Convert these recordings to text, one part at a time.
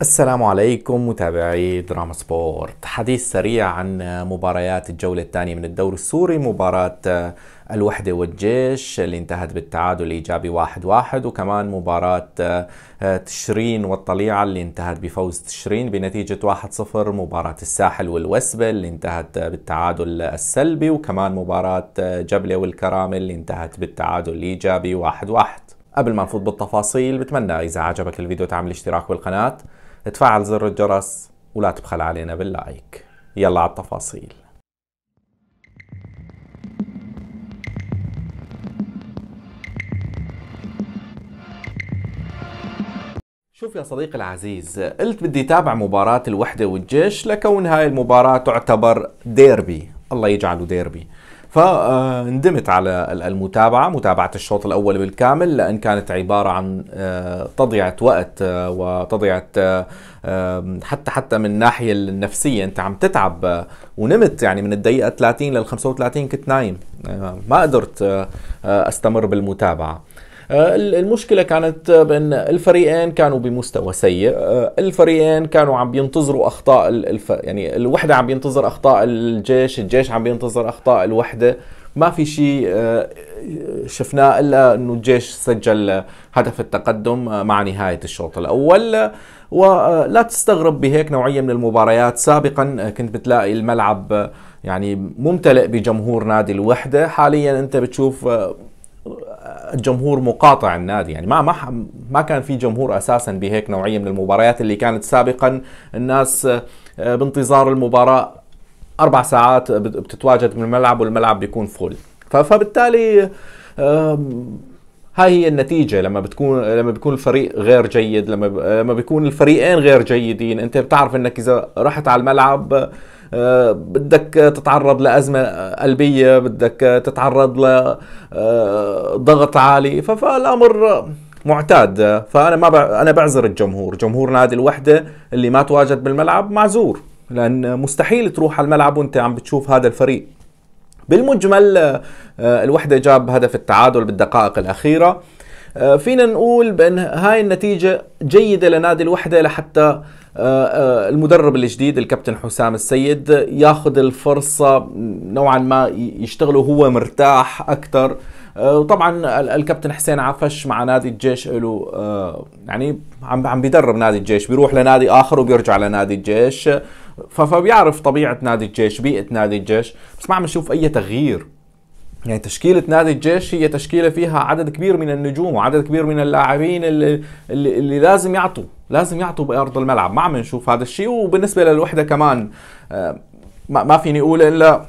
السلام عليكم متابعي دراما سبورت حديث سريع عن مباريات الجولة الثانية من الدوري السوري مباراة الوحدة والجيش اللي انتهت بالتعادل الإيجابي واحد واحد وكمان مباراة تشرين والطليعة اللي انتهت بفوز تشرين بنتيجة واحد صفر مباراة الساحل والوسبة اللي انتهت بالتعادل السلبي وكمان مباراة جبلة والكرامة اللي انتهت بالتعادل الإيجابي واحد واحد قبل ما نفوت بالتفاصيل بتمنى إذا عجبك الفيديو تعمل اشتراك بالقناة تفعل زر الجرس ولا تبخل علينا باللايك يلا على التفاصيل شوف يا صديقي العزيز قلت بدي تابع مباراة الوحدة والجيش لكون هاي المباراة تعتبر ديربي الله يجعله ديربي فندمت على المتابعة متابعة الشوط الأول بالكامل لأن كانت عبارة عن آه، تضيعة وقت آه، وتضيعة آه، حتى حتى من الناحية النفسية أنت عم تتعب ونمت يعني من الدقيقة 30 لل 35 كنت نايم ما قدرت أستمر بالمتابعة آه، المشكله كانت بان الفريقين كانوا بمستوى سيء آه، الفريقين كانوا عم بينتظروا اخطاء الف... يعني الوحده عم بينتظر اخطاء الجيش الجيش عم بينتظر اخطاء الوحده ما في شيء آه، شفناه الا انه الجيش سجل هدف التقدم مع نهايه الشوط الاول ولا تستغرب بهيك نوعيه من المباريات سابقا كنت بتلاقي الملعب يعني ممتلئ بجمهور نادي الوحده حاليا انت بتشوف الجمهور مقاطع النادي يعني ما ما ما كان في جمهور اساسا بهيك نوعيه من المباريات اللي كانت سابقا الناس آه، بانتظار المباراه اربع ساعات بتتواجد من الملعب والملعب بيكون فول فبالتالي هاي هي النتيجة لما بتكون لما بيكون الفريق غير جيد لما آه، لما بيكون الفريقين غير جيدين انت بتعرف انك اذا رحت على الملعب آه، بدك تتعرض لأزمة قلبية بدك تتعرض لضغط آه، عالي فالأمر معتاد فأنا ما أنا بعذر الجمهور جمهور نادي الوحدة اللي ما تواجد بالملعب معذور لأن مستحيل تروح على الملعب وأنت عم بتشوف هذا الفريق بالمجمل آه، الوحدة جاب هدف التعادل بالدقائق الأخيرة آه، فينا نقول بان هاي النتيجه جيده لنادي الوحده لحتى آه، آه، المدرب الجديد الكابتن حسام السيد ياخذ الفرصه نوعا ما يشتغل وهو مرتاح اكثر وطبعا الكابتن حسين عفش مع نادي الجيش له يعني عم عم بيدرب نادي الجيش بيروح لنادي اخر وبيرجع لنادي الجيش فبيعرف طبيعه نادي الجيش بيئه نادي الجيش بس ما عم نشوف اي تغيير يعني تشكيلة نادي الجيش هي تشكيلة فيها عدد كبير من النجوم وعدد كبير من اللاعبين اللي, اللي, اللي لازم يعطوا لازم يعطوا بأرض الملعب ما عم نشوف هذا الشيء وبالنسبة للوحدة كمان آه، ما فيني أقول إلا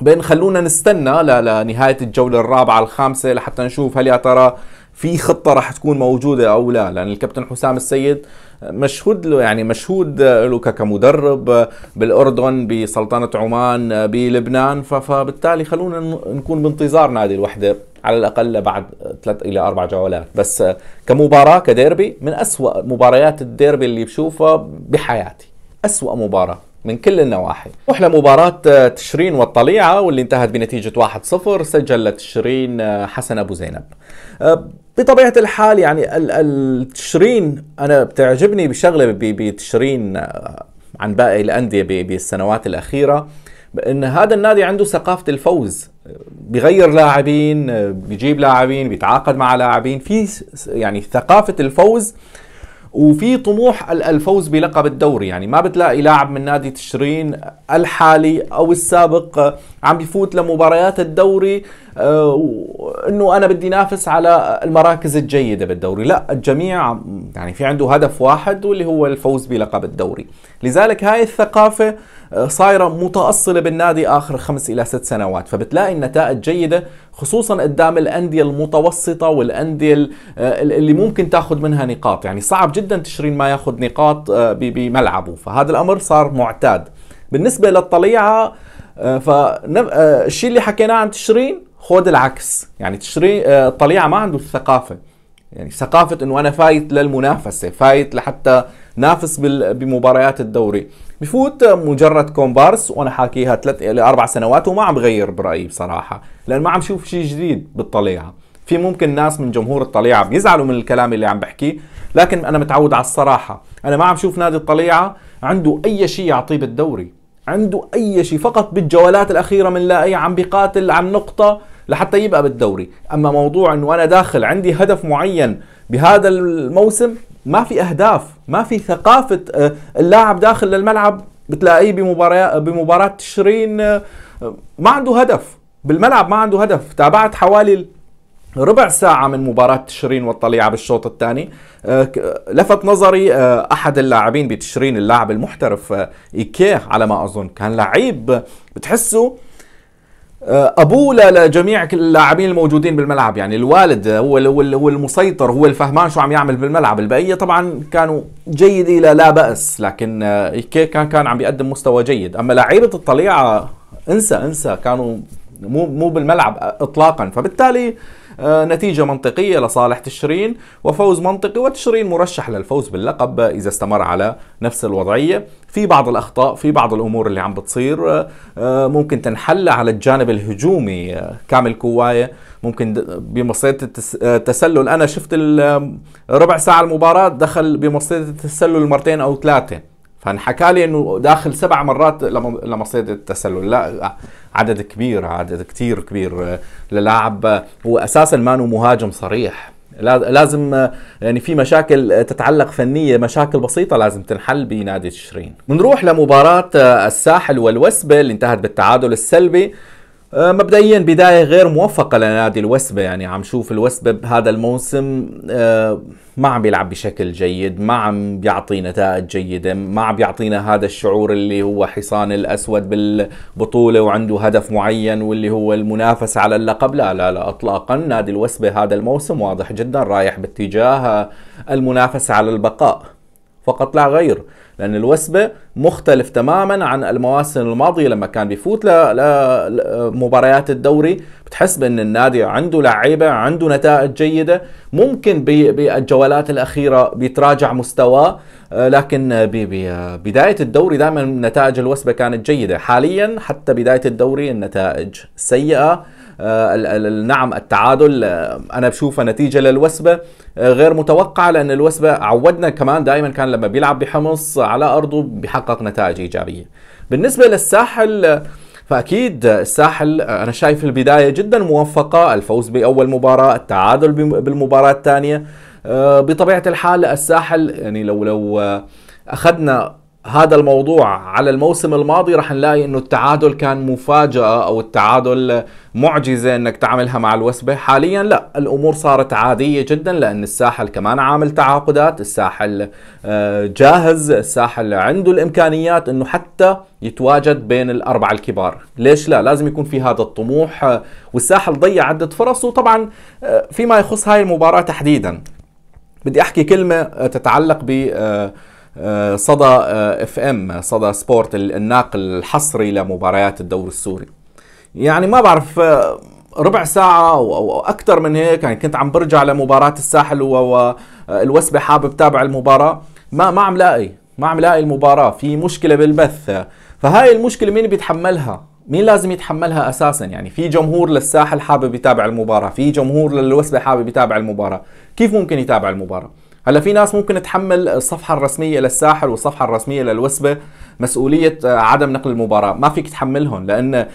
بين خلونا نستنى لنهاية الجولة الرابعة الخامسة لحتى نشوف هل يا ترى في خطه راح تكون موجوده او لا لان الكابتن حسام السيد مشهود له يعني مشهود له كمدرب بالاردن بسلطنه عمان بلبنان فبالتالي خلونا نكون بانتظار نادي الوحده على الاقل بعد ثلاث الى اربع جولات بس كمباراه كديربي من اسوا مباريات الديربي اللي بشوفها بحياتي اسوا مباراه من كل النواحي نروح لمباراة آه، تشرين والطليعة واللي انتهت بنتيجة 1-0 سجل لتشرين آه، حسن أبو زينب آه، بطبيعة الحال يعني التشرين أنا بتعجبني بشغلة بتشرين عن باقي الأندية بالسنوات الأخيرة بأن هذا النادي عنده ثقافة الفوز بغير لاعبين بيجيب لاعبين بيتعاقد مع لاعبين في يعني ثقافة الفوز وفي طموح الفوز بلقب الدوري يعني ما بتلاقي لاعب من نادي تشرين الحالي او السابق عم بيفوت لمباريات الدوري آه، انه انا بدي نافس على المراكز الجيده بالدوري لا الجميع يعني في عنده هدف واحد واللي هو الفوز بلقب الدوري لذلك هاي الثقافه آه، صايره متاصله بالنادي اخر خمس الى ست سنوات فبتلاقي النتائج جيده خصوصا قدام الانديه المتوسطه والانديه آه، اللي ممكن تاخذ منها نقاط يعني صعب جدا تشرين ما ياخذ نقاط بملعبه فهذا الامر صار معتاد بالنسبه للطليعه فالشيء اللي حكيناه عن تشرين خود العكس يعني تشري الطليعه آه، ما عنده الثقافه يعني ثقافة انه انا فايت للمنافسة، فايت لحتى نافس بمباريات الدوري، بفوت آه، مجرد كومبارس وانا حاكيها ثلاث لاربع سنوات وما عم بغير برايي بصراحة، لان ما عم شوف شيء جديد بالطليعة، في ممكن ناس من جمهور الطليعة بيزعلوا من الكلام اللي عم بحكيه، لكن انا متعود على الصراحة، انا ما عم شوف نادي الطليعة عنده اي شيء يعطيه بالدوري، عنده اي شيء فقط بالجولات الاخيره من لا اي عم بيقاتل عن نقطه لحتى يبقى بالدوري اما موضوع انه انا داخل عندي هدف معين بهذا الموسم ما في اهداف ما في ثقافه آه، اللاعب داخل للملعب بتلاقيه بمباراه بمباراه تشرين آه، ما عنده هدف بالملعب ما عنده هدف تابعت حوالي ربع ساعة من مباراة تشرين والطليعة بالشوط الثاني آه، لفت نظري آه، أحد اللاعبين بتشرين اللاعب المحترف آه، إيكيه على ما أظن كان لعيب بتحسه ابوه لجميع اللاعبين الموجودين بالملعب يعني الوالد هو هو المسيطر هو الفهمان شو عم يعمل بالملعب البقيه طبعا كانوا جيد الى لا باس لكن إيكيه كان كان عم بيقدم مستوى جيد اما لعيبه الطليعه انسى انسى كانوا مو مو بالملعب اطلاقا فبالتالي آه، نتيجة منطقية لصالح تشرين وفوز منطقي وتشرين مرشح للفوز باللقب إذا استمر على نفس الوضعية في بعض الأخطاء في بعض الأمور اللي عم بتصير آه، آه، ممكن تنحل على الجانب الهجومي كامل كواية ممكن بمصيدة التسلل أنا شفت ربع ساعة المباراة دخل بمصيدة التسلل مرتين أو ثلاثة فانحكى لي انه داخل سبع مرات لمصيدة التسلل لا عدد كبير عدد كثير كبير للاعب هو اساسا مانو مهاجم صريح لازم يعني في مشاكل تتعلق فنيه مشاكل بسيطه لازم تنحل بنادي تشرين بنروح لمباراه الساحل والوسبه اللي انتهت بالتعادل السلبي آه، مبدئيا بداية غير موفقة لنادي الوسبة يعني عم شوف الوسبة بهذا الموسم آه، ما عم بيلعب بشكل جيد ما عم بيعطي نتائج جيدة ما عم بيعطينا هذا الشعور اللي هو حصان الأسود بالبطولة وعنده هدف معين واللي هو المنافسة على اللقب لا لا لا أطلاقا نادي الوسبة هذا الموسم واضح جدا رايح باتجاه المنافسة على البقاء فقط لا غير لأن الوثبة مختلف تماما عن المواسم الماضية لما كان بيفوت لمباريات الدوري بتحس بأن النادي عنده لعيبة عنده نتائج جيدة ممكن بالجولات الأخيرة بيتراجع مستواه آه، لكن ببداية الدوري دائما نتائج الوثبة كانت جيدة حاليا حتى بداية الدوري النتائج سيئة آه، نعم التعادل آه، انا بشوفها نتيجه للوسبه غير متوقعه لان الوسبه عودنا كمان دائما كان لما بيلعب بحمص على أرضه بيحقق نتائج إيجابية بالنسبة للساحل فأكيد الساحل أنا شايف البداية جدا موفقة الفوز بأول مباراة التعادل بالمباراة الثانية آه، بطبيعة الحال الساحل يعني لو لو آه، أخذنا هذا الموضوع على الموسم الماضي رح نلاقي انه التعادل كان مفاجاه او التعادل معجزه انك تعملها مع الوسبه حاليا لا الامور صارت عاديه جدا لان الساحل كمان عامل تعاقدات الساحل آه، جاهز الساحل عنده الامكانيات انه حتى يتواجد بين الاربعه الكبار ليش لا لازم يكون في هذا الطموح آه، والساحل ضيع عده فرص وطبعا آه، فيما يخص هاي المباراه تحديدا بدي احكي كلمه تتعلق ب آه، صدى اف آه، ام صدى سبورت الناقل الحصري لمباريات الدوري السوري يعني ما بعرف آه، ربع ساعة أو أكثر من هيك يعني كنت عم برجع لمباراة الساحل والوسبة حابب تابع المباراة ما ما عم لاقي ما عم لاقي المباراة في مشكلة بالبث فهاي المشكلة مين بيتحملها مين لازم يتحملها اساسا يعني في جمهور للساحل حابب يتابع المباراه في جمهور للوسبه حابب يتابع المباراه كيف ممكن يتابع المباراه هلا في ناس ممكن تحمل الصفحه الرسميه للساحل والصفحه الرسميه للوسبه مسؤوليه آه، عدم نقل المباراه ما فيك تحملهم لان آه،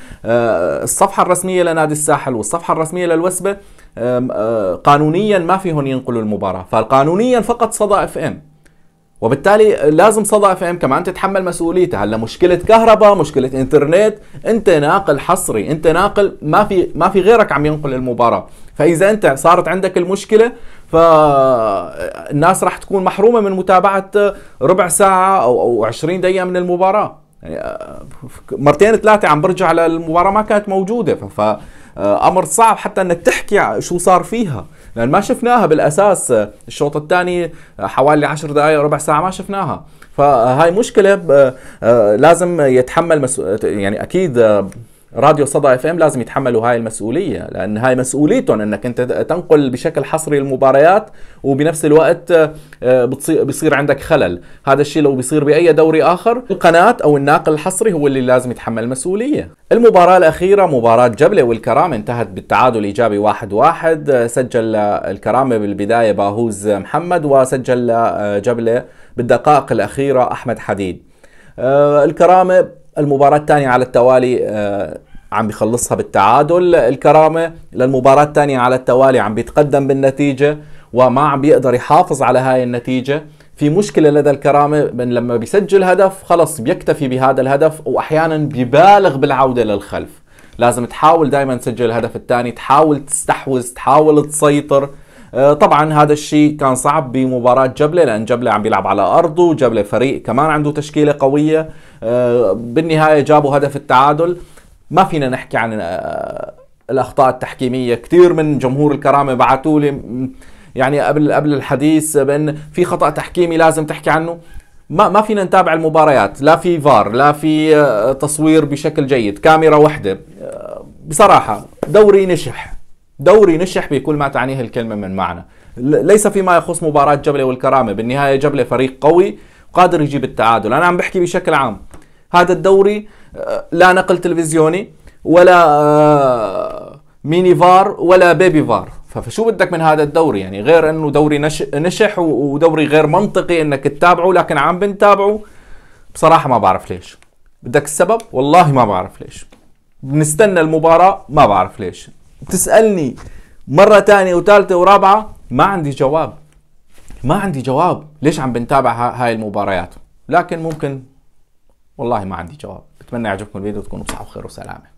الصفحه الرسميه لنادي الساحل والصفحه الرسميه للوسبه آه، قانونيا ما فيهم ينقلوا المباراه فقانونيا فقط صدى اف ام وبالتالي لازم صدى اف ام كمان تتحمل مسؤوليتها هلا مشكله كهرباء مشكله انترنت انت ناقل حصري انت ناقل ما في ما في غيرك عم ينقل المباراه فاذا انت صارت عندك المشكله فالناس راح تكون محرومه من متابعه ربع ساعه او او 20 دقيقه من المباراه يعني آه، مرتين ثلاثه عم برجع للمباراه ما كانت موجوده ف آه، امر صعب حتى انك تحكي شو صار فيها لان ما شفناها بالاساس آه، الشوط الثاني حوالي 10 دقائق ربع ساعه ما شفناها فهاي مشكله لازم يتحمل يعني اكيد راديو صدى اف ام لازم يتحملوا هاي المسؤوليه لان هاي مسؤوليتهم انك انت تنقل بشكل حصري المباريات وبنفس الوقت آه، بصير عندك خلل هذا الشيء لو بيصير باي دوري اخر القناه او الناقل الحصري هو اللي لازم يتحمل المسؤوليه المباراة الأخيرة مباراة جبلة والكرامة انتهت بالتعادل الإيجابي 1-1 واحد واحد. آه، سجل آه، الكرامة بالبداية باهوز محمد وسجل جبلة بالدقائق الأخيرة أحمد حديد الكرامة المباراة الثانية على التوالي آه، عم بيخلصها بالتعادل الكرامة للمباراة الثانية على التوالي عم بيتقدم بالنتيجة وما عم بيقدر يحافظ على هاي النتيجة في مشكلة لدى الكرامة من لما بيسجل هدف خلص بيكتفي بهذا الهدف وأحيانا بيبالغ بالعودة للخلف لازم تحاول دائما تسجل الهدف الثاني تحاول تستحوذ تحاول تسيطر آه، طبعا هذا الشيء كان صعب بمباراة جبلة لأن جبلة عم بيلعب على أرضه جبلة فريق كمان عنده تشكيلة قوية آه، بالنهاية جابوا هدف التعادل ما فينا نحكي عن آه، الأخطاء التحكيمية كثير من جمهور الكرامة بعثوا لي يعني قبل قبل الحديث بان في خطا تحكيمي لازم تحكي عنه ما ما فينا نتابع المباريات لا في فار لا في تصوير بشكل جيد كاميرا وحده بصراحه دوري نشح دوري نشح بكل ما تعنيه الكلمة من معنى ليس فيما يخص مباراة جبلة والكرامة بالنهاية جبلة فريق قوي قادر يجيب التعادل أنا عم بحكي بشكل عام هذا الدوري آه، لا نقل تلفزيوني ولا آه، ميني فار ولا بيبي فار فشو بدك من هذا الدوري يعني غير انه دوري نشح ودوري غير منطقي انك تتابعه لكن عم بنتابعه بصراحه ما بعرف ليش بدك السبب والله ما بعرف ليش بنستنى المباراة ما بعرف ليش تسألني مرة تانية وثالثة ورابعة ما عندي جواب ما عندي جواب ليش عم بنتابع هاي المباريات لكن ممكن والله ما عندي جواب بتمنى يعجبكم الفيديو تكونوا بصحة وخير وسلامة